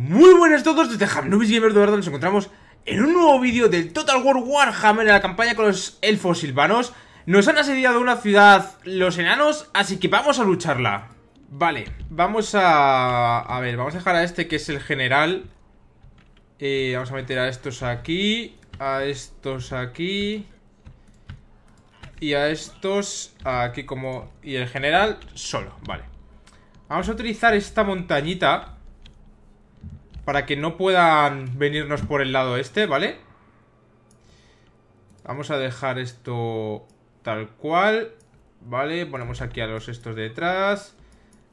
Muy buenas a todos, desde Hamnubis de nos encontramos en un nuevo vídeo del Total War Warhammer en la campaña con los elfos silvanos Nos han asediado una ciudad los enanos, así que vamos a lucharla Vale, vamos a... a ver, vamos a dejar a este que es el general eh, Vamos a meter a estos aquí, a estos aquí Y a estos aquí como... y el general solo, vale Vamos a utilizar esta montañita para que no puedan venirnos por el lado este, ¿vale? Vamos a dejar esto tal cual. Vale, ponemos aquí a los estos detrás.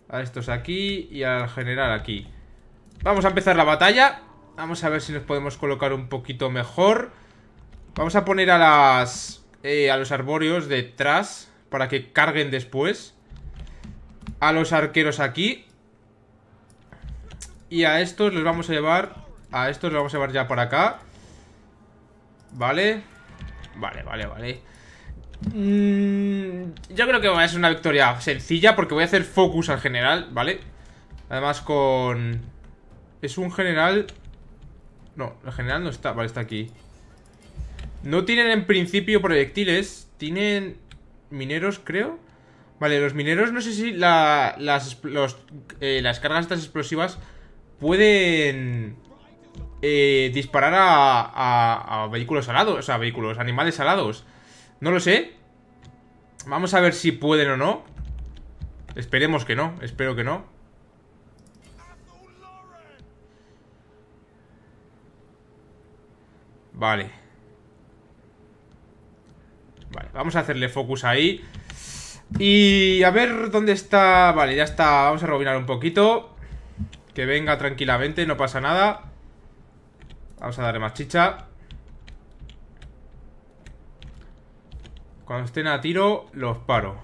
A estos aquí y al general aquí. Vamos a empezar la batalla. Vamos a ver si nos podemos colocar un poquito mejor. Vamos a poner a las... Eh, a los arbóreos detrás para que carguen después. A los arqueros aquí. Y a estos los vamos a llevar... A estos los vamos a llevar ya para acá. Vale. Vale, vale, vale. Mm, yo creo que va a ser una victoria sencilla porque voy a hacer focus al general, ¿vale? Además con... Es un general... No, el general no está. Vale, está aquí. No tienen en principio proyectiles. Tienen mineros, creo. Vale, los mineros no sé si las, eh, las cargas estas explosivas pueden eh, disparar a, a vehículos salados? o sea, vehículos, animales salados No lo sé. Vamos a ver si pueden o no. Esperemos que no, espero que no. Vale. Vale, vamos a hacerle focus ahí. Y a ver dónde está... Vale, ya está. Vamos a rebobinar un poquito. Que venga tranquilamente, no pasa nada Vamos a darle más chicha Cuando estén a tiro, los paro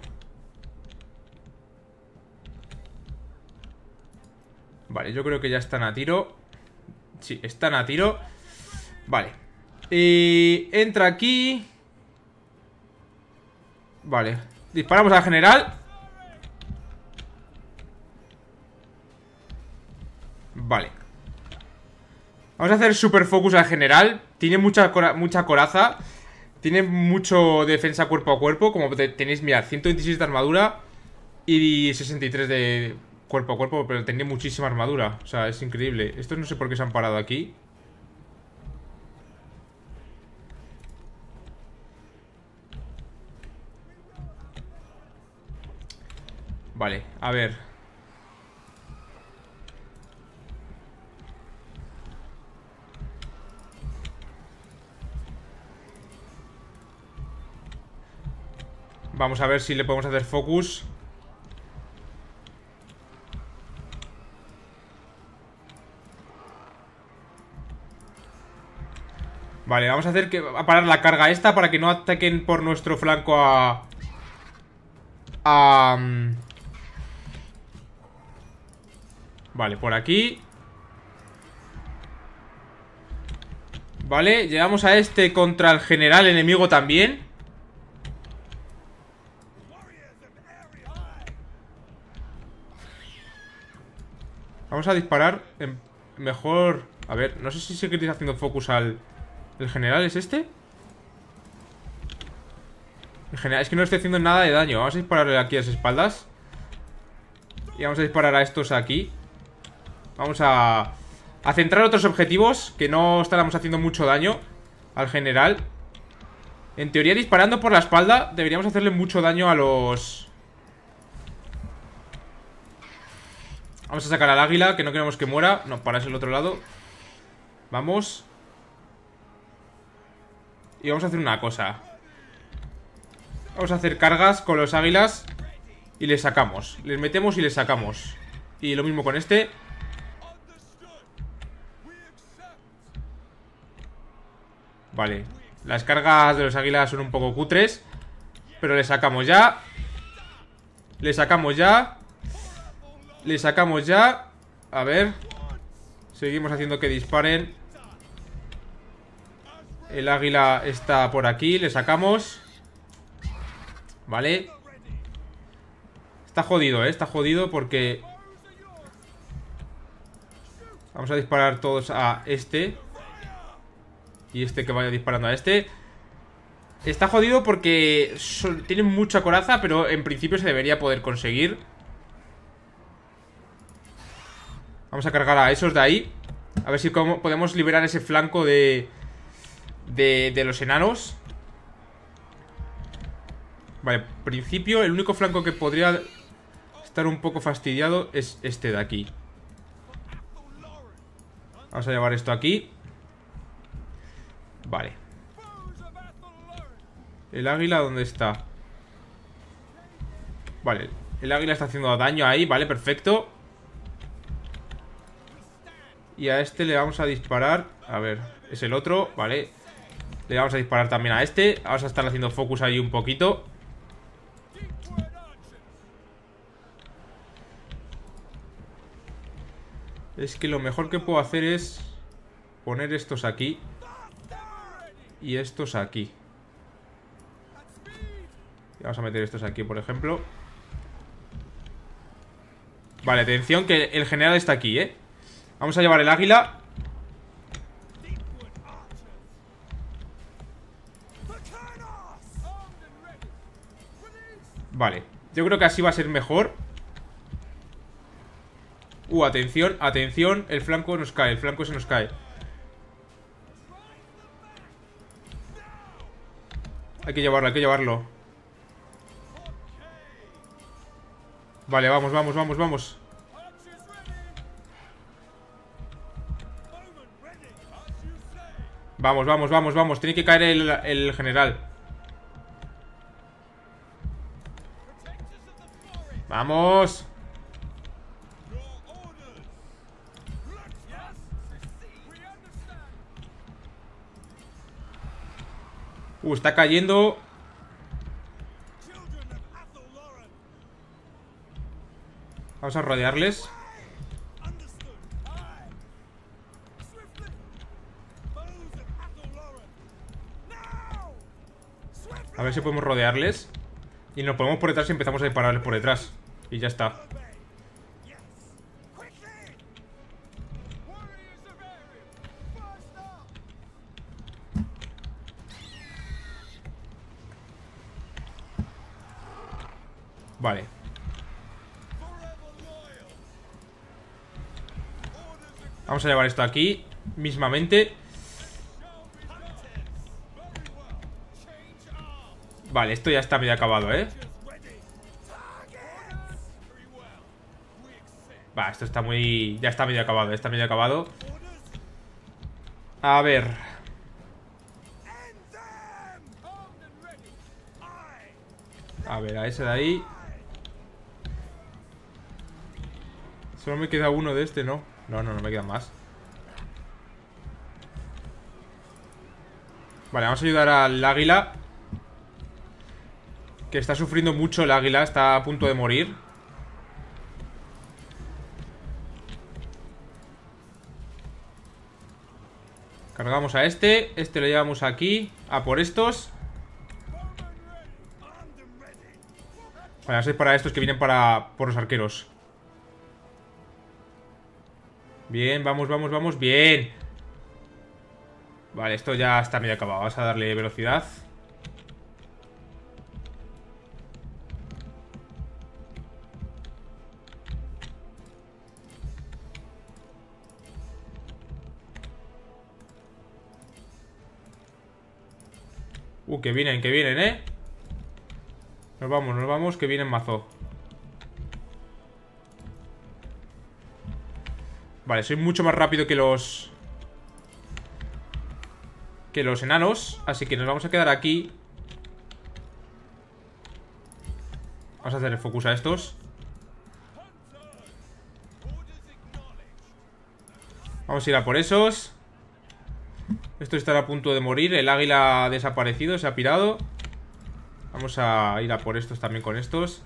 Vale, yo creo que ya están a tiro Sí, están a tiro Vale Y Entra aquí Vale Disparamos al general Vale Vamos a hacer super focus al general Tiene mucha, mucha coraza Tiene mucho defensa cuerpo a cuerpo Como tenéis, mirad, 126 de armadura Y 63 de cuerpo a cuerpo Pero tenía muchísima armadura O sea, es increíble Esto no sé por qué se han parado aquí Vale, a ver Vamos a ver si le podemos hacer focus Vale, vamos a hacer que a parar la carga esta para que no ataquen por nuestro flanco a... A... Mm. Vale, por aquí. Vale, llegamos a este contra el general enemigo también. Vamos a disparar mejor... A ver, no sé si seguís haciendo focus al... general es este? El general, es que no estoy haciendo nada de daño Vamos a dispararle aquí a las espaldas Y vamos a disparar a estos aquí Vamos a... A centrar otros objetivos Que no estaremos haciendo mucho daño Al general En teoría disparando por la espalda Deberíamos hacerle mucho daño a los... Vamos a sacar al águila, que no queremos que muera. No, para ese el otro lado. Vamos. Y vamos a hacer una cosa. Vamos a hacer cargas con los águilas. Y les sacamos. Les metemos y les sacamos. Y lo mismo con este. Vale. Las cargas de los águilas son un poco cutres. Pero les sacamos ya. Les sacamos ya. Le sacamos ya A ver Seguimos haciendo que disparen El águila está por aquí Le sacamos Vale Está jodido, ¿eh? Está jodido porque Vamos a disparar todos a este Y este que vaya disparando a este Está jodido porque tiene tienen mucha coraza Pero en principio se debería poder conseguir Vamos a cargar a esos de ahí. A ver si podemos liberar ese flanco de, de, de los enanos. Vale, principio, el único flanco que podría estar un poco fastidiado es este de aquí. Vamos a llevar esto aquí. Vale. ¿El águila dónde está? Vale, el águila está haciendo daño ahí, vale, perfecto y a este le vamos a disparar. A ver, es el otro, vale. Le vamos a disparar también a este. Vamos a estar haciendo focus ahí un poquito. Es que lo mejor que puedo hacer es poner estos aquí y estos aquí. Y Vamos a meter estos aquí, por ejemplo. Vale, atención que el general está aquí, ¿eh? Vamos a llevar el águila Vale, yo creo que así va a ser mejor Uh, atención, atención El flanco nos cae, el flanco se nos cae Hay que llevarlo, hay que llevarlo Vale, vamos, vamos, vamos, vamos Vamos, vamos, vamos, vamos. Tiene que caer el, general. Vamos. Uh, está cayendo. Vamos a rodearles. A ver si podemos rodearles. Y nos ponemos por detrás y empezamos a dispararles por detrás. Y ya está. Vale. Vamos a llevar esto aquí, mismamente. Vale, esto ya está medio acabado, ¿eh? Va, esto está muy... Ya está medio acabado, está medio acabado A ver A ver, a ese de ahí Solo me queda uno de este, ¿no? No, no, no me quedan más Vale, vamos a ayudar al águila que está sufriendo mucho el águila, está a punto de morir. Cargamos a este, este lo llevamos aquí, a por estos. Vale, así para estos que vienen para por los arqueros. Bien, vamos, vamos, vamos, bien. Vale, esto ya está medio acabado. Vamos a darle velocidad. Uh, que vienen, que vienen, ¿eh? Nos vamos, nos vamos, que vienen mazo. Vale, soy mucho más rápido que los... Que los enanos. Así que nos vamos a quedar aquí. Vamos a hacer el focus a estos. Vamos a ir a por esos. Esto estará a punto de morir. El águila ha desaparecido, se ha pirado. Vamos a ir a por estos también con estos.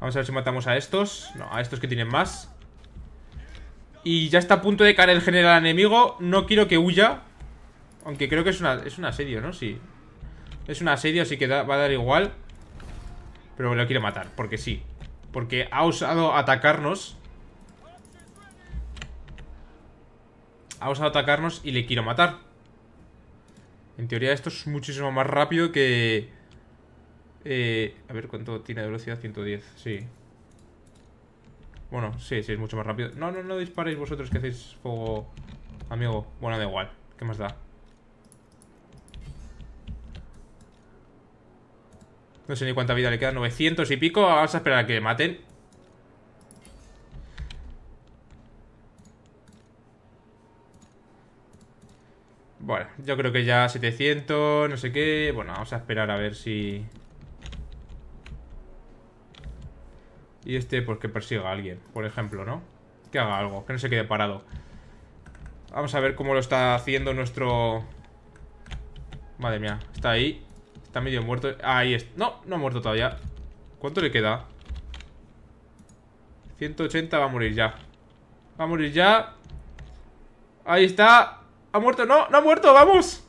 Vamos a ver si matamos a estos. No, a estos que tienen más. Y ya está a punto de caer el general enemigo. No quiero que huya. Aunque creo que es, una, es un asedio, ¿no? Sí. Es un asedio, así que va a dar igual. Pero lo quiero matar, porque sí. Porque ha osado atacarnos. Vamos a atacarnos y le quiero matar. En teoría esto es muchísimo más rápido que... Eh, a ver, ¿cuánto tiene de velocidad? 110, sí. Bueno, sí, sí, es mucho más rápido. No, no, no disparéis vosotros que hacéis fuego, amigo. Bueno, da igual. ¿Qué más da? No sé ni cuánta vida le queda. 900 y pico. Vamos a esperar a que le maten. Bueno, yo creo que ya 700, no sé qué. Bueno, vamos a esperar a ver si... Y este, pues que persiga a alguien, por ejemplo, ¿no? Que haga algo, que no se quede parado. Vamos a ver cómo lo está haciendo nuestro... Madre mía, está ahí. Está medio muerto. Ahí es. No, no ha muerto todavía. ¿Cuánto le queda? 180 va a morir ya. Va a morir ya. Ahí está. Ha muerto, no, no ha muerto, vamos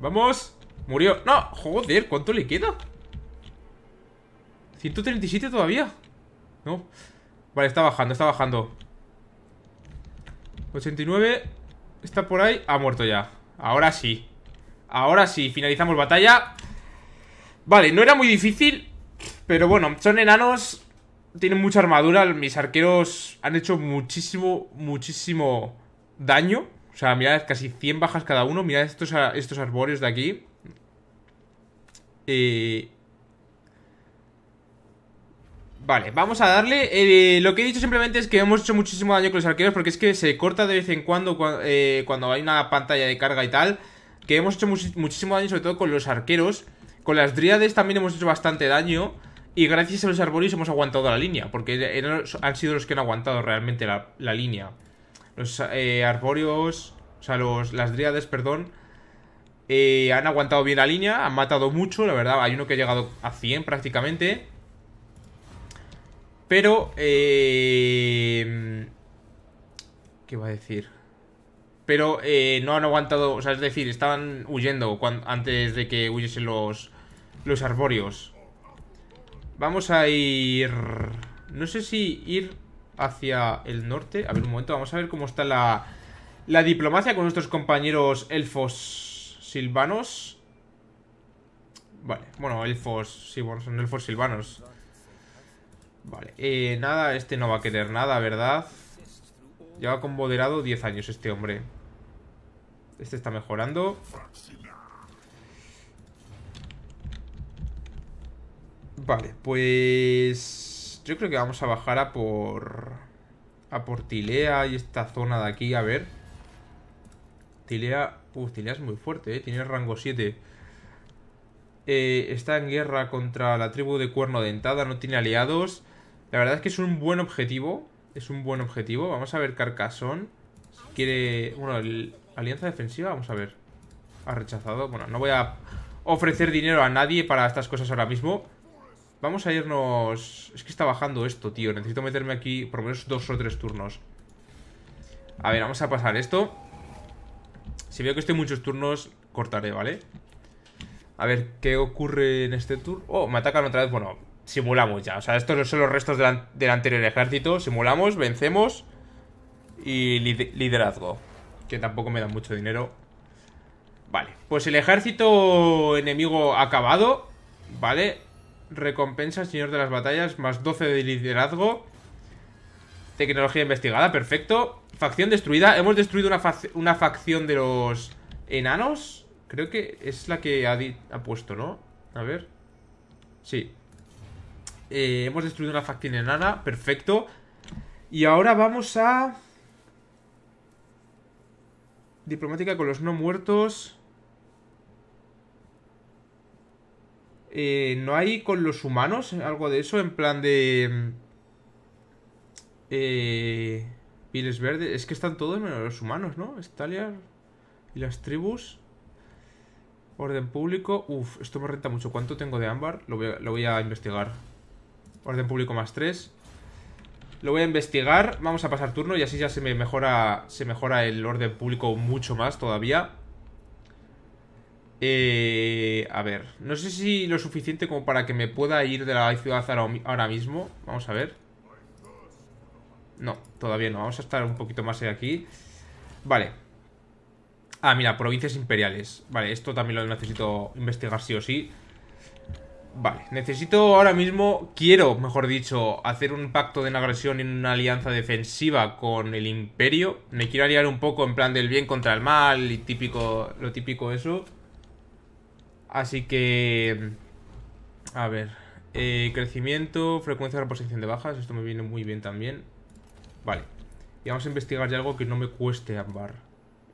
Vamos Murió, no, joder, ¿cuánto le queda? 137 todavía No Vale, está bajando, está bajando 89 Está por ahí, ha muerto ya Ahora sí Ahora sí, finalizamos batalla Vale, no era muy difícil Pero bueno, son enanos tienen mucha armadura. Mis arqueros han hecho muchísimo, muchísimo daño. O sea, mirad, casi 100 bajas cada uno. Mirad estos, estos de aquí. Eh, vale, vamos a darle. Eh, lo que he dicho simplemente es que hemos hecho muchísimo daño con los arqueros. Porque es que se corta de vez en cuando eh, cuando, hay una pantalla de carga y tal. Que hemos hecho muchísimo daño, sobre todo con los arqueros. Con las dríades también hemos hecho bastante daño. Y gracias a los arborios hemos aguantado la línea, porque han sido los que han aguantado realmente la, línea. Los eh, o sea, los, las dríades, perdón, eh, han aguantado bien la línea, han matado mucho, la verdad. Hay uno que ha llegado a 100 prácticamente. Pero, eh, ¿qué va a decir? Pero eh, no han aguantado, o sea, es decir, estaban huyendo antes de que huyesen los, los arbóreos. Vamos a ir... No sé si ir hacia el norte. A ver, un momento, vamos a ver cómo está la, la diplomacia con nuestros compañeros elfos silvanos. Vale, bueno, elfos, sí, bueno, son elfos silvanos. Vale, eh, nada, este no va a querer nada, ¿verdad? Lleva con moderado 10 años este hombre. Este está mejorando. Vale, pues... Yo creo que vamos a bajar a por... A por Tilea y esta zona de aquí, a ver. Tilea... Uf, uh, Tilea es muy fuerte, ¿eh? Tiene rango 7. Eh, está en guerra contra la tribu de Cuerno Dentada, no tiene aliados. La verdad es que es un buen objetivo. Es un buen objetivo. Vamos a ver Carcasón. quiere... Bueno, alianza defensiva, vamos a ver. Ha rechazado. Bueno, no voy a ofrecer dinero a nadie para estas cosas ahora mismo. Vamos a irnos... Es que está bajando esto, tío. Necesito meterme aquí por menos dos o tres turnos. A ver, vamos a pasar esto. Si veo que estoy muchos turnos, cortaré, ¿vale? A ver, ¿qué ocurre en este turno? Oh, me atacan otra vez. Bueno, simulamos ya. O sea, estos son los restos del, anterior ejército. Simulamos, vencemos. Y liderazgo. Que tampoco me da mucho dinero. Vale, pues el ejército enemigo acabado. ¿Vale? recompensa, señor de las batallas, más 12 de liderazgo. Tecnología investigada, perfecto. Facción destruida. Hemos destruido una, facción de los enanos. Creo que es la que ha, ha puesto, ¿no? A ver. Sí. Eh, hemos destruido una facción enana, perfecto. Y ahora vamos a... Diplomática con los no muertos. Eh, ¿No hay con los humanos algo de eso? En plan de... Mm, eh, Piles verdes. Es que están todos menos los humanos, ¿no? Estalia y las tribus. Orden público. Uf, esto me renta mucho. ¿Cuánto tengo de ámbar? Lo voy a, lo voy a investigar. Orden público más 3. Lo voy a investigar. Vamos a pasar turno y así ya se me mejora. Se mejora el orden público mucho más todavía. Eh, a ver, no sé si lo suficiente como para que me pueda ir de la ciudad ahora mismo. Vamos a ver. No, todavía no. Vamos a estar un poquito más aquí. Vale. Ah, mira, provincias imperiales. Vale, esto también lo necesito investigar sí o sí. Vale, necesito ahora mismo, quiero, mejor dicho, hacer un pacto de agresión en una alianza defensiva con el imperio. Me quiero aliar un poco en plan del bien contra el mal y típico, lo típico eso. Así que... A ver. Eh, crecimiento, frecuencia de reposición de bajas. Esto me viene muy bien también. Vale. Y vamos a investigar ya algo que no me cueste ambar.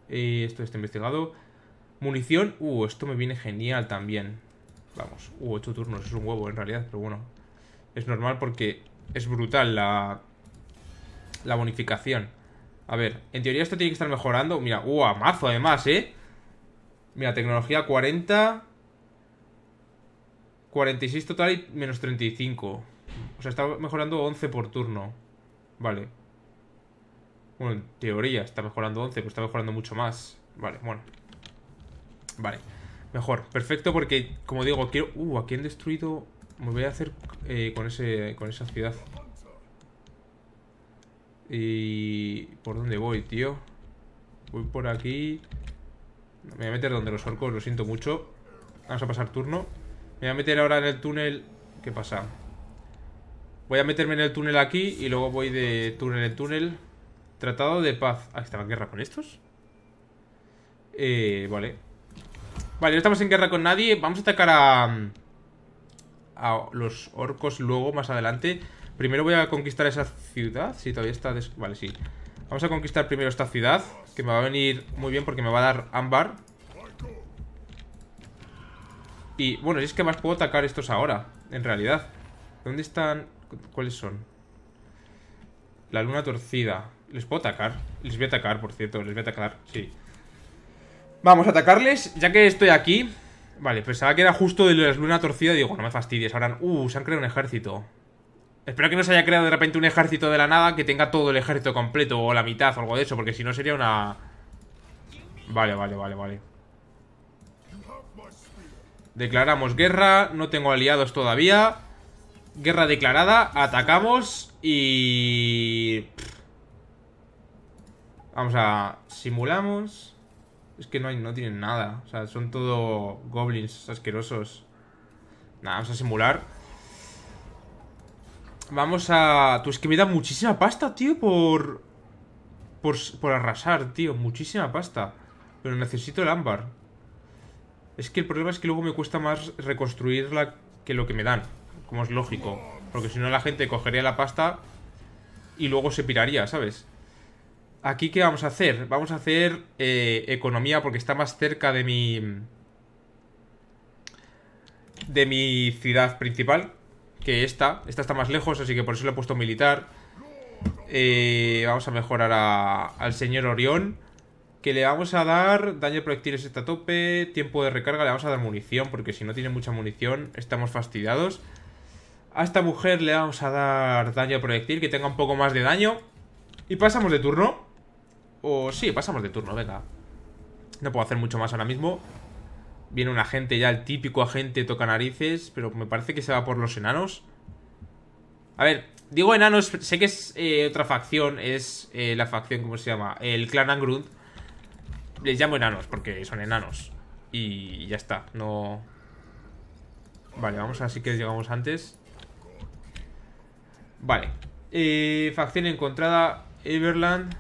Eh, esto está investigado. Munición. Uh, esto me viene genial también. Vamos. Uh, ocho turnos. Es un huevo en realidad, pero bueno. Es normal porque es brutal la... La bonificación. A ver, en teoría esto tiene que estar mejorando. Mira, uh, amazo además, ¿eh? Mira, tecnología 40... 46 total y menos 35. O sea, está mejorando 11 por turno. Vale. Bueno, en teoría está mejorando 11, pero está mejorando mucho más. Vale, bueno. Vale. Mejor. Perfecto porque, como digo, quiero... Uh, aquí han destruido... Me voy a hacer eh, con, ese, con esa ciudad. Y... ¿Por dónde voy, tío? Voy por aquí... Me voy a meter donde los orcos, lo siento mucho. Vamos a pasar turno. Me voy a meter ahora en el túnel. ¿Qué pasa? Voy a meterme en el túnel aquí y luego voy de túnel en túnel. Tratado de paz. Ah, ¿estaba en guerra con estos? Eh, vale. Vale, no estamos en guerra con nadie. Vamos a atacar a... A los orcos luego, más adelante. Primero voy a conquistar esa ciudad. Si todavía está... Vale, sí. Vamos a conquistar primero esta ciudad. Que me va a venir muy bien porque me va a dar ámbar. Y bueno, es que más puedo atacar estos ahora, en realidad. ¿Dónde están? ¿Cuáles son? La luna torcida. ¿Les puedo atacar? Les voy a atacar, por cierto. Les voy a atacar, sí. Vamos a atacarles, ya que estoy aquí. Vale, pensaba que era justo de la luna torcida. Y digo, no me fastidies. Ahora, uh, se han creado un ejército. Espero que no se haya creado de repente un ejército de la nada que tenga todo el ejército completo o la mitad o algo de eso, porque si no sería una... Vale, vale, vale, vale. Declaramos guerra, no tengo aliados todavía. Guerra declarada, atacamos y... Vamos a... Simulamos... Es que no, hay, no tienen nada. O sea, son todo goblins asquerosos. Nada, vamos a simular. Vamos a... Tú es que me da muchísima pasta, tío, Por, por arrasar, tío. Muchísima pasta. Pero necesito el ámbar. Es que el problema es que luego me cuesta más reconstruirla que lo que me dan, como es lógico. Porque si no la gente cogería la pasta y luego se piraría, ¿sabes? Aquí, ¿qué vamos a hacer? Vamos a hacer eh, economía porque está más cerca de mi... De mi ciudad principal que esta. Esta está más lejos, así que por eso le he puesto militar. Eh, vamos a mejorar al señor Orión que le vamos a dar daño de proyectiles está a tope, tiempo de recarga, le vamos a dar munición, porque si no tiene mucha munición estamos fastidiados. A esta mujer le vamos a dar daño proyectil, que tenga un poco más de daño. Y pasamos de turno. O sí, pasamos de turno, venga. No puedo hacer mucho más ahora mismo. Viene un agente ya, el típico agente toca narices, pero me parece que se va por los enanos. A ver, digo enanos, sé que es eh, otra facción, es eh, la facción, ¿cómo se llama? El clan Angrunt les llamo enanos porque son enanos. Y ya está, no... Vale, vamos a así que llegamos antes. Vale. Eh, facción encontrada, Everland.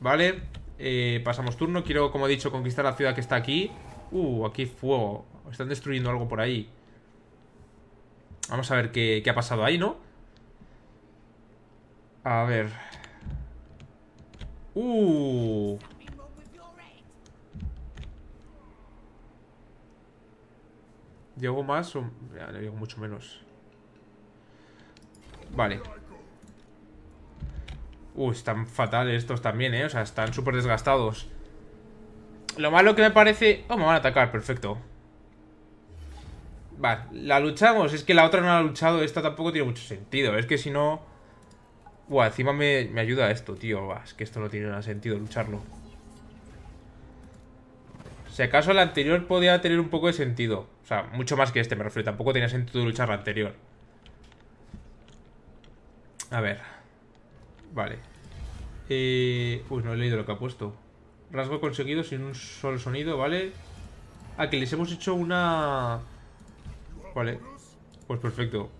Vale. Eh, pasamos turno. Quiero, como he dicho, conquistar la ciudad que está aquí. Uh, aquí fuego. Están destruyendo algo por ahí. Vamos a ver qué, qué ha pasado ahí, ¿no? A ver. Uh. ¿Llego más o...? Ya, no llego mucho menos. Vale. Uy, están fatales estos también, ¿eh? O sea, están súper desgastados. Lo malo que me parece... Oh, me van a atacar, perfecto. Vale, la luchamos. Es que la otra no la ha luchado. Esta tampoco tiene mucho sentido. Es que si no... Buah, encima me, ayuda esto, tío. es que esto no tiene nada sentido lucharlo. Si acaso el anterior podía tener un poco de sentido. O sea, mucho más que este, me refiero. Tampoco tenía sentido luchar la anterior. A ver. Vale. Eh... Uy, no he leído lo que ha puesto. Rasgo conseguido sin un solo sonido, ¿vale? Ah, que les hemos hecho una... Vale. Pues perfecto.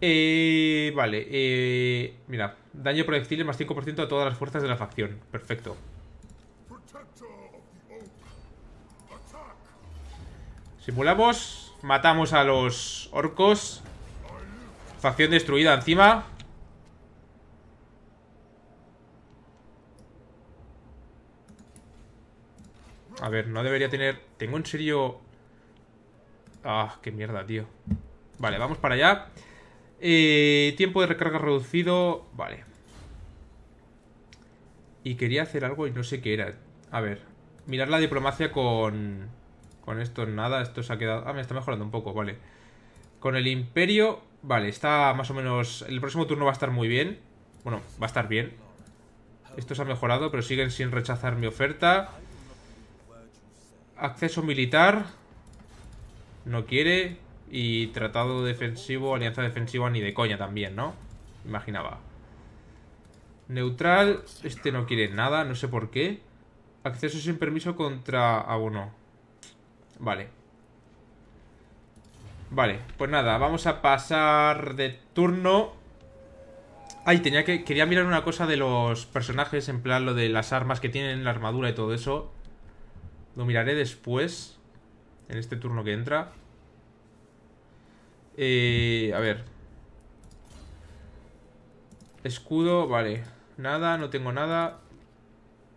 Eh, vale, eh, mira, daño proyectil más 5% a todas las fuerzas de la facción. Perfecto. Simulamos. Matamos a los orcos. Facción destruida encima. A ver, no debería tener... Tengo en serio... Ah, qué mierda, tío. Vale, vamos para allá. Eh, tiempo de recarga reducido. Vale. Y quería hacer algo y no sé qué era. A ver, mirar la diplomacia con... Con esto nada, esto se ha quedado... Ah, me está mejorando un poco, vale. Con el Imperio, vale, está más o menos... El próximo turno va a estar muy bien. Bueno, va a estar bien. Esto se ha mejorado, pero siguen sin rechazar mi oferta. Acceso militar. No quiere. Y tratado defensivo, alianza defensiva ni de coña también, ¿no? Imaginaba. Neutral, este no quiere nada, no sé por qué. Acceso sin permiso contra... Ah, bueno. Vale. Vale, pues nada, vamos a pasar de turno. Ay, tenía que. Quería mirar una cosa de los personajes, en plan lo de las armas que tienen, la armadura y todo eso. Lo miraré después. En este turno que entra. Eh, a ver. Escudo, vale. Nada, no tengo nada.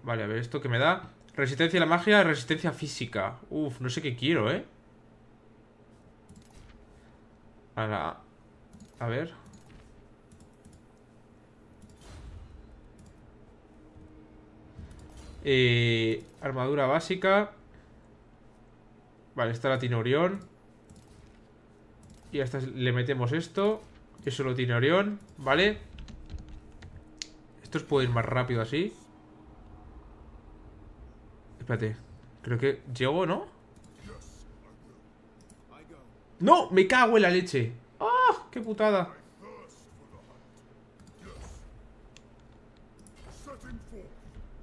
Vale, a ver, ¿esto que me da? Resistencia a la magia, resistencia física. Uf, no sé qué quiero, ¿eh? A A ver... Eh, armadura básica. Vale, esta la tiene Orión. Y hasta le metemos esto. Eso lo tiene Orión, ¿vale? esto puede ir más rápido así. Espérate. Creo que llego, ¿no? ¡No! ¡Me cago en la leche! ¡Ah! ¡Qué putada!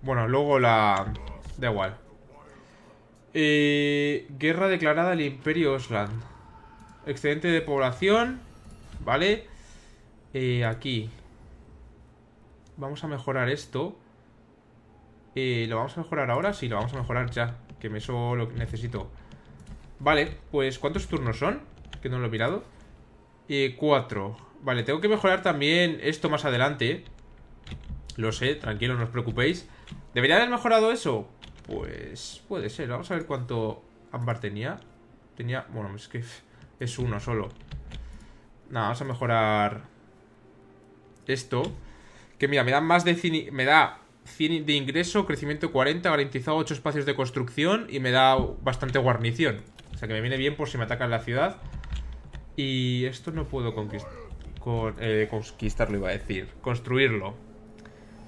Bueno, luego la... Da igual. Eh, guerra declarada al Imperio Osland. Excedente de población. Vale. Eh, aquí. Vamos a mejorar esto. Eh, ¿Lo vamos a mejorar ahora? Sí, lo vamos a mejorar ya Que me eso lo necesito Vale, pues ¿cuántos turnos son? Que no lo he mirado eh, Cuatro Vale, tengo que mejorar también esto más adelante Lo sé, tranquilo, no os preocupéis ¿Debería haber mejorado eso? Pues puede ser Vamos a ver cuánto ámbar tenía Tenía... Bueno, es que es uno solo Nada, vamos a mejorar Esto Que mira, me da más de... Me da 100 de ingreso, crecimiento 40, garantizado 8 espacios de construcción y me da bastante guarnición. O sea que me viene bien por si me atacan la ciudad. Y esto no puedo eh, conquistar con, conquistarlo, iba a decir. Construirlo.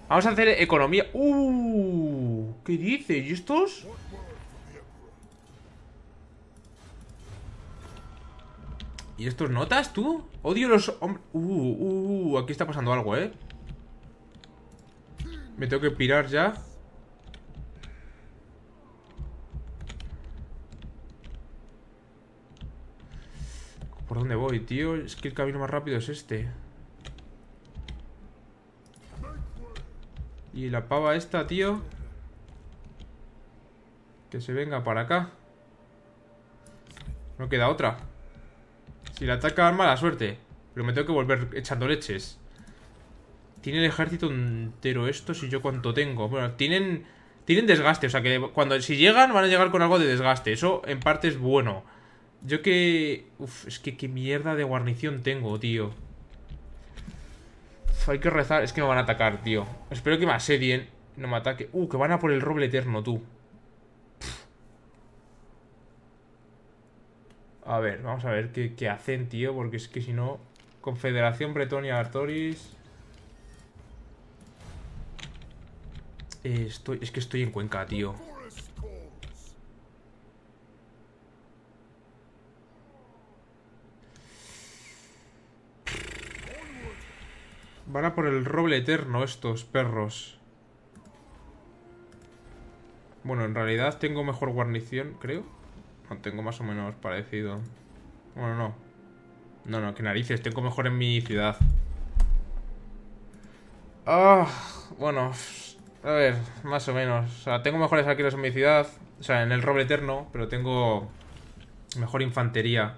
Vamos a hacer economía. ¡Uh! ¿Qué dices? ¿Y estos? ¿Y estos notas, tú? Odio los hombres... ¡Uh, uh, uh, aquí está pasando algo, ¿eh? Me tengo que pirar ya. ¿Por dónde voy, tío? Es que el camino más rápido es este. Y la pava esta, tío. Que se venga para acá. No queda otra. Si la ataca, mala suerte. Pero me tengo que volver echando leches. Tiene el ejército entero esto, si yo cuánto tengo. Bueno, tienen, tienen desgaste, o sea que cuando si llegan van a llegar con algo de desgaste. Eso en parte es bueno. Yo que... Uf, es que qué mierda de guarnición tengo, tío. hay que rezar. Es que me van a atacar, tío. Espero que me asedien. No me ataque. Uh, que van a por el roble eterno, tú. A ver, vamos a ver qué, qué hacen, tío, porque es que si no... Confederación Bretonia Artoris... estoy, es que estoy en Cuenca, tío. Van a por el roble eterno estos perros. Bueno, en realidad tengo mejor guarnición, creo. No, tengo más o menos parecido. Bueno, no. No, no, que narices. Tengo mejor en mi ciudad. Ah, bueno. A ver, más o menos. O sea, tengo mejores aquí en mi ciudad. O sea, en el roble eterno, pero tengo mejor infantería.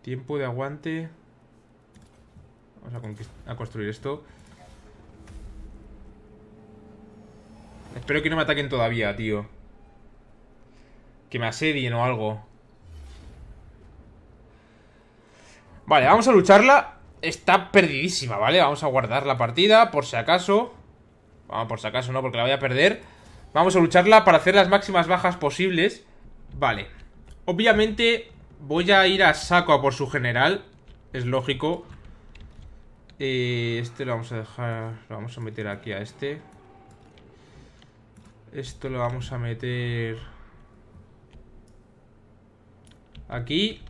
Tiempo de aguante. Vamos a construir esto. Espero que no me ataquen todavía, tío. Que me asedien o algo. Vale, vamos a lucharla está perdidísima, ¿vale? Vamos a guardar la partida por si acaso. Vamos, por si acaso no, porque la voy a perder. Vamos a lucharla para hacer las máximas bajas posibles. Vale. Obviamente voy a ir a saco a por su general. Es lógico. Eh, este lo vamos a dejar... Lo vamos a meter aquí a este. Esto lo vamos a meter... Aquí.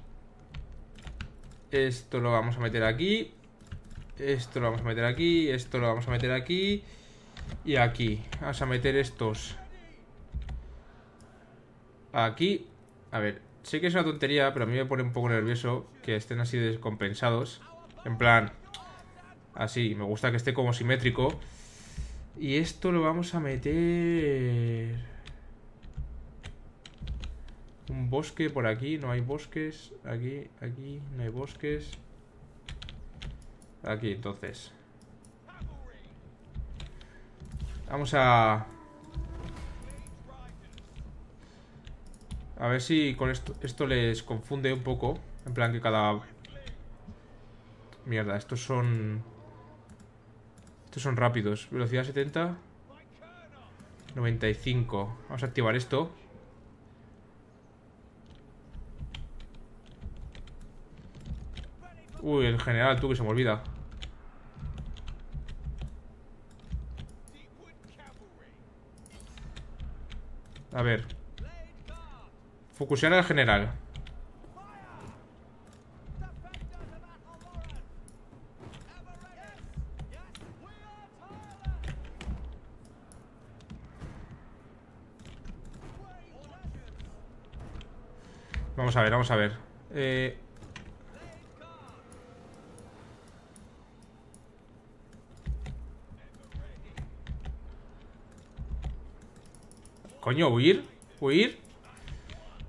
Esto lo vamos a meter aquí. Esto lo vamos a meter aquí. Esto lo vamos a meter aquí. Y aquí. Vamos a meter estos. Aquí. A ver, sé que es una tontería, pero a mí me pone un poco nervioso que estén así descompensados. En plan, así. Me gusta que esté como simétrico. Y esto lo vamos a meter... Un bosque por aquí, no hay bosques. Aquí, aquí, no hay bosques. Aquí, entonces. Vamos a... A ver si con esto, esto les confunde un poco. En plan que cada... Mierda, estos son... Estos son rápidos. Velocidad 70. 95. Vamos a activar esto. Uy, el general, tú que se me olvida. A ver. Fukushima al general. Vamos a ver, vamos a ver. Eh, Coño, huir. Huir.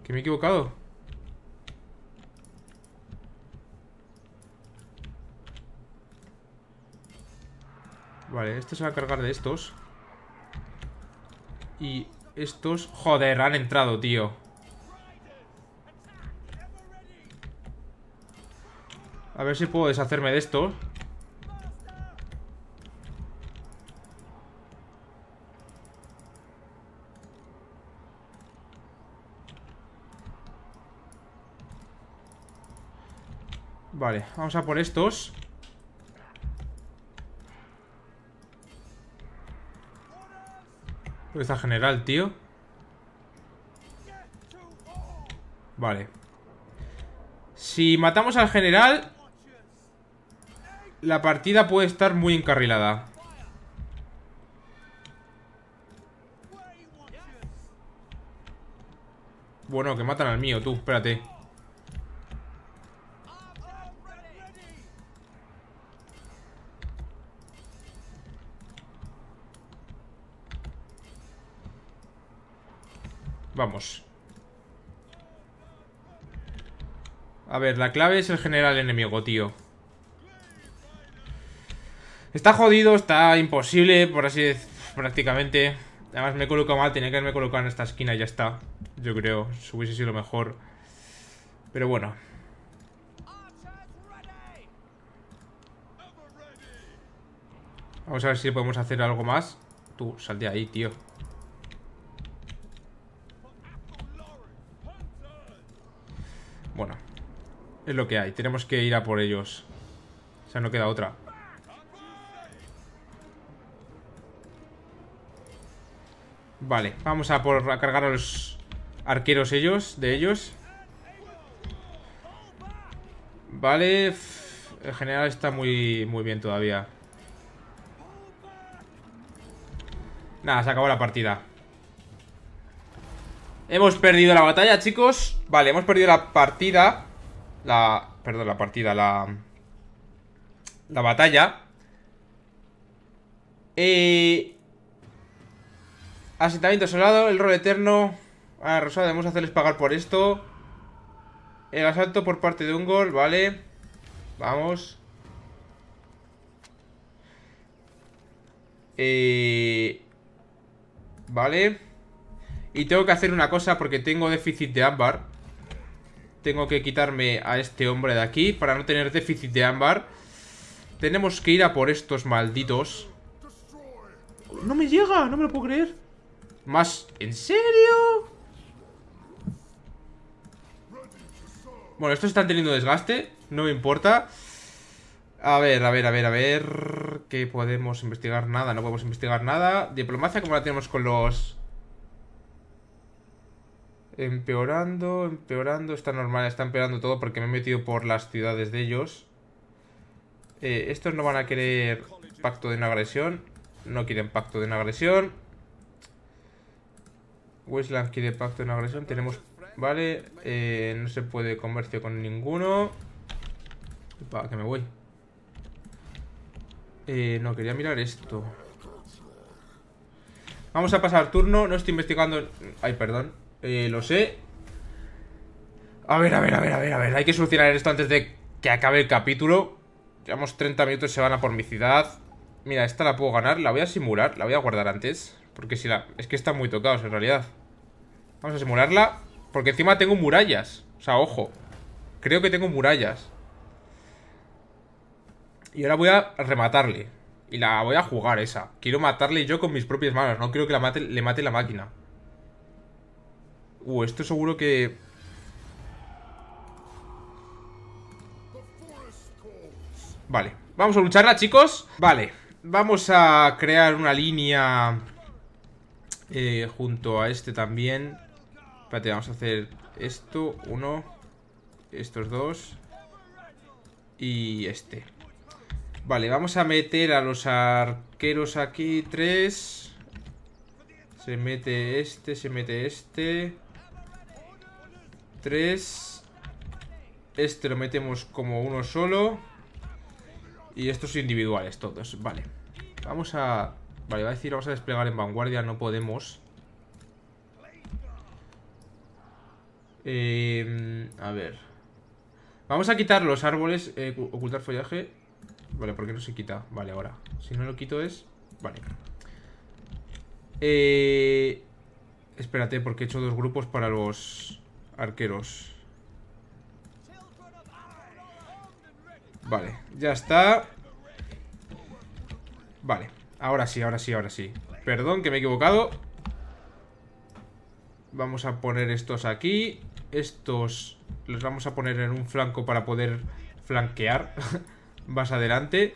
Que me he equivocado. Vale, esto se va a cargar de estos. Y estos... Joder, han entrado, tío. A ver si puedo deshacerme de estos. vamos a por estos Está general, tío Vale Si matamos al general La partida puede estar muy encarrilada Bueno, que matan al mío, tú, espérate Vamos. A ver, la clave es el general enemigo, tío. Está jodido, está imposible, por así decir, prácticamente. Además me he colocado mal, tenía que haberme colocado en esta esquina y ya está. Yo creo, si hubiese sido mejor. Pero bueno. Vamos a ver si podemos hacer algo más. Tú, sal de ahí, tío. Es lo que hay, tenemos que ir a por ellos. O sea, no queda otra. Vale, vamos a por a cargar a los arqueros ellos, de ellos. Vale, el general está muy, muy bien todavía. Nada, se acabó la partida. Hemos perdido la batalla, chicos. Vale, hemos perdido la partida la... Perdón, la partida, la... La batalla. Eh... Asentamiento solado, el rol eterno. Ah, Rosada, debemos hacerles pagar por esto. El asalto por parte de un gol, vale. Vamos. Eh... Vale. Y tengo que hacer una cosa porque tengo déficit de ámbar. Tengo que quitarme a este hombre de aquí para no tener déficit de ámbar. Tenemos que ir a por estos malditos. No me llega, no me lo puedo creer. Más... ¿En serio? Bueno, estos están teniendo desgaste No me importa A ver, a ver, a ver, a ver ¿Qué podemos investigar? Nada, no podemos investigar nada Diplomacia como la tenemos con los empeorando, empeorando, está normal, está empeorando todo porque me he metido por las ciudades de ellos. Eh, estos no van a querer pacto de una agresión, no quieren pacto de una agresión. Westland quiere pacto de una agresión, tenemos... Vale, eh, no se puede comercio con ninguno. Para que me voy. Eh, no, quería mirar esto. Vamos a pasar turno, no estoy investigando... Ay, perdón. Eh, lo sé. A ver, a ver, a ver, a ver, a ver. Hay que solucionar esto antes de que acabe el capítulo. Llevamos 30 minutos y se van a por mi ciudad. Mira, esta la puedo ganar. La voy a simular. La voy a guardar antes. Porque si la... Es que están muy tocados en realidad. Vamos a simularla. Porque encima tengo murallas. O sea, ojo. Creo que tengo murallas. Y ahora voy a rematarle. Y la voy a jugar esa. Quiero matarle yo con mis propias manos. No quiero que le mate la máquina. Uh, esto seguro que... Vale, vamos a lucharla, chicos Vale, vamos a crear una línea eh, Junto a este también Espérate, vamos a hacer esto, uno Estos dos Y este Vale, vamos a meter a los arqueros aquí, tres Se mete este, se mete este Tres. Este lo metemos como uno solo. Y estos individuales, todos. Vale. Vamos a... Vale, va a decir, vamos a desplegar en vanguardia. No podemos. Eh, a ver. Vamos a quitar los árboles. Eh, ocultar follaje. Vale, porque no se quita? Vale, ahora. Si no lo quito es... Vale. Eh... Espérate, porque he hecho dos grupos para los arqueros. Vale, ya está. Vale, ahora sí, ahora sí, ahora sí. Perdón que me he equivocado. Vamos a poner estos aquí. Estos los vamos a poner en un flanco para poder flanquear más adelante.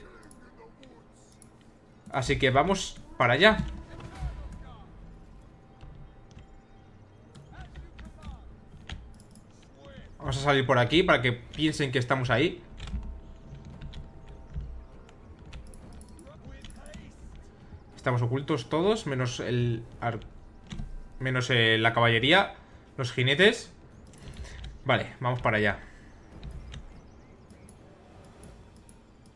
Así que vamos para allá. Vamos a salir por aquí para que piensen que estamos ahí Estamos ocultos todos, menos el... Menos eh, la caballería Los jinetes Vale, vamos para allá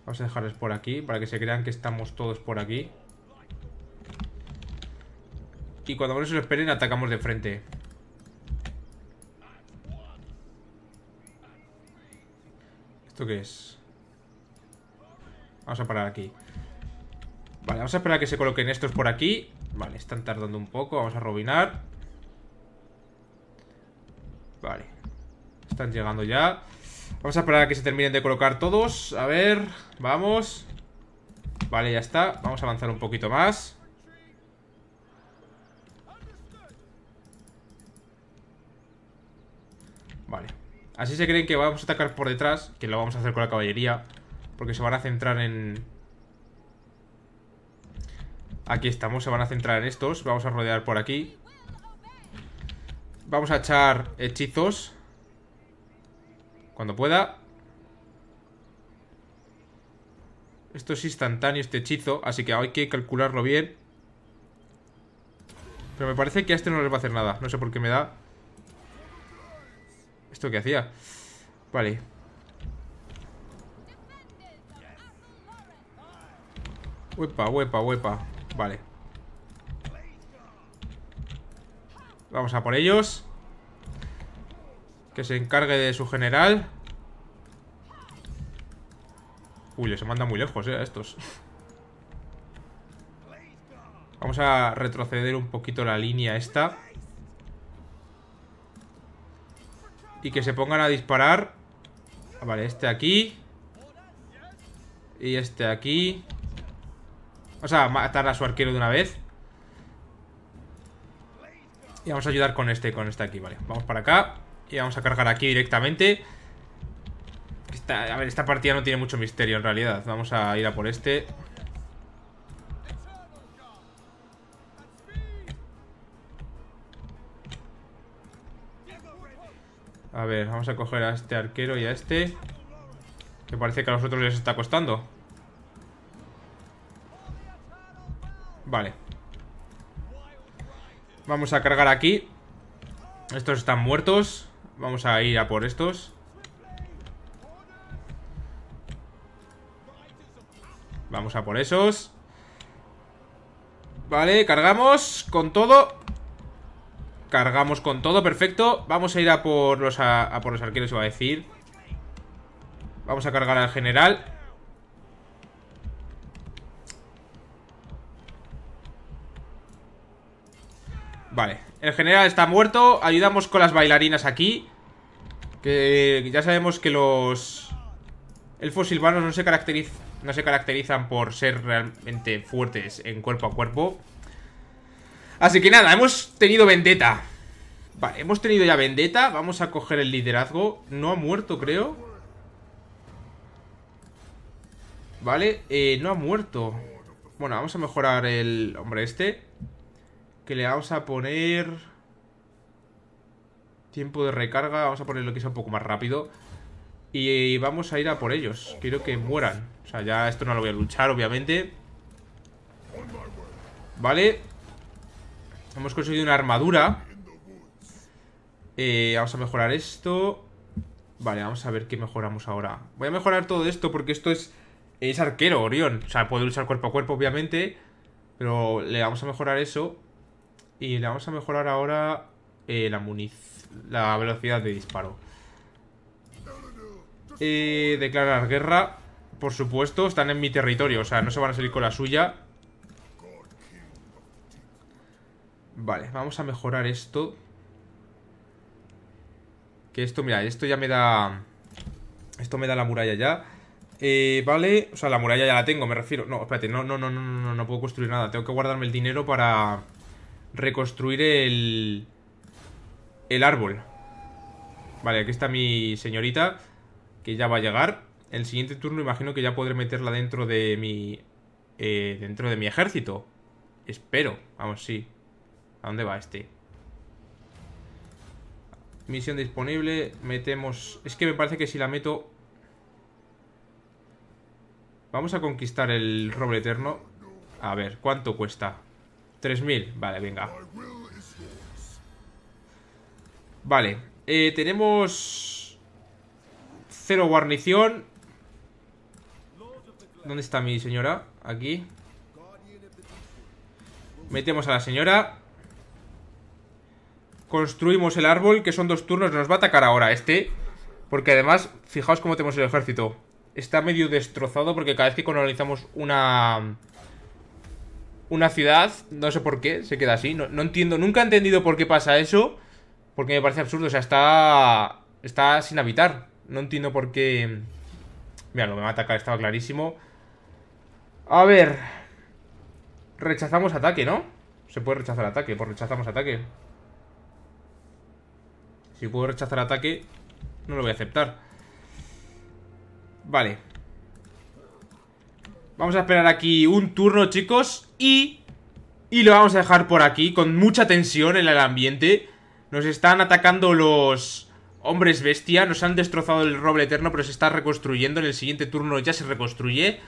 Vamos a dejarles por aquí Para que se crean que estamos todos por aquí Y cuando menos se lo esperen Atacamos de frente Que es? Vamos a parar aquí Vale, vamos a esperar que se coloquen estos por aquí Vale, están tardando un poco Vamos a robinar Vale Están llegando ya Vamos a esperar a que se terminen de colocar todos A ver, vamos Vale, ya está Vamos a avanzar un poquito más Así se creen que vamos a atacar por detrás, que lo vamos a hacer con la caballería, porque se van a centrar en... Aquí estamos, se van a centrar en estos, vamos a rodear por aquí. Vamos a echar hechizos. Cuando pueda. Esto es instantáneo, este hechizo, así que hay que calcularlo bien. Pero me parece que a este no les va a hacer nada, no sé por qué me da... ¿Esto qué hacía? Vale. Huepa, huepa, huepa. Vale. Vamos a por ellos. Que se encargue de su general. Uy, les manda muy lejos, eh, a estos. Vamos a retroceder un poquito la línea esta. Y que se pongan a disparar ah, Vale, este aquí Y este aquí Vamos a matar a su arquero de una vez Y vamos a ayudar con este, con este aquí, vale Vamos para acá Y vamos a cargar aquí directamente A ver, esta partida no tiene mucho misterio en realidad Vamos a ir a por este A ver, vamos a coger a este arquero y a este. Que parece que a los otros les está costando. Vale. Vamos a cargar aquí. Estos están muertos. Vamos a ir a por estos. Vamos a por esos. Vale, cargamos con todo. Cargamos con todo, perfecto Vamos a ir a por los, a, por los arqueros, iba a decir Vamos a cargar al general Vale, el general está muerto Ayudamos con las bailarinas aquí Que ya sabemos que los elfos silvanos no no se caracterizan por ser realmente fuertes en cuerpo a cuerpo Así que nada, hemos tenido vendetta Vale, hemos tenido ya vendetta Vamos a coger el liderazgo No ha muerto, creo Vale, eh, no ha muerto Bueno, vamos a mejorar el hombre este Que le vamos a poner Tiempo de recarga Vamos a ponerlo lo que sea un poco más rápido y eh, vamos a ir a por ellos Quiero que mueran O sea, ya esto no lo voy a luchar, obviamente Vale Hemos conseguido una armadura. Eh, vamos a mejorar esto. Vale, vamos a ver qué mejoramos ahora. Voy a mejorar todo esto porque esto es... Es arquero, Orión. O sea, puede luchar cuerpo a cuerpo, obviamente. Pero le vamos a mejorar eso. Y le vamos a mejorar ahora eh, la, muniz la velocidad de disparo. Eh, declarar guerra. Por supuesto, están en mi territorio. O sea, no se van a salir con la suya. Vale, vamos a mejorar esto. Que esto, mira, esto ya me da... Esto me da la muralla ya. Eh, vale, o sea, la muralla ya la tengo, me refiero. No, espérate, no, no, no, no, no, no puedo construir nada. Tengo que guardarme el dinero para reconstruir el... El árbol. Vale, aquí está mi señorita, que ya va a llegar. El siguiente turno imagino que ya podré meterla dentro de mi... Eh, dentro de mi ejército. Espero, vamos, sí. ¿A dónde va este? Misión disponible. Metemos... Es que me parece que si la meto... Vamos a conquistar el roble eterno. A ver, ¿cuánto cuesta? 3.000. Vale, venga. Vale. Eh, tenemos... Cero guarnición. ¿Dónde está mi señora? Aquí. Metemos a la señora construimos el árbol, que son dos turnos, nos va a atacar ahora este. Porque además, fijaos cómo tenemos el ejército. Está medio destrozado porque cada vez que colonizamos una... Una ciudad, no sé por qué, se queda así. No, entiendo, nunca he entendido por qué pasa eso. Porque me parece absurdo, o sea, está... Está sin habitar. No entiendo por qué... Mira, lo me va a atacar, estaba clarísimo. A ver... Rechazamos ataque, ¿no? Se puede rechazar ataque, pues rechazamos ataque. Si puedo rechazar ataque, no lo voy a aceptar. Vale. Vamos a esperar aquí un turno, chicos. Y... Y lo vamos a dejar por aquí, con mucha tensión en el ambiente. Nos están atacando los hombres bestia. Nos han destrozado el roble eterno, pero se está reconstruyendo. En el siguiente turno ya se reconstruye.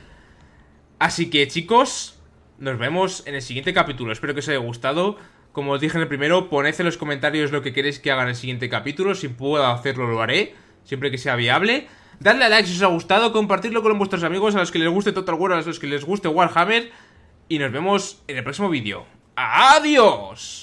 Así que, chicos, nos vemos en el siguiente capítulo. Espero que os haya gustado. Como os dije en el primero, poned en los comentarios lo que queréis que haga en el siguiente capítulo. Si puedo hacerlo, lo haré. Siempre que sea viable. Dadle a like si os ha gustado. Compartidlo con vuestros amigos, a los que les guste Total War, a los que les guste Warhammer. Y nos vemos en el próximo vídeo. ¡Adiós!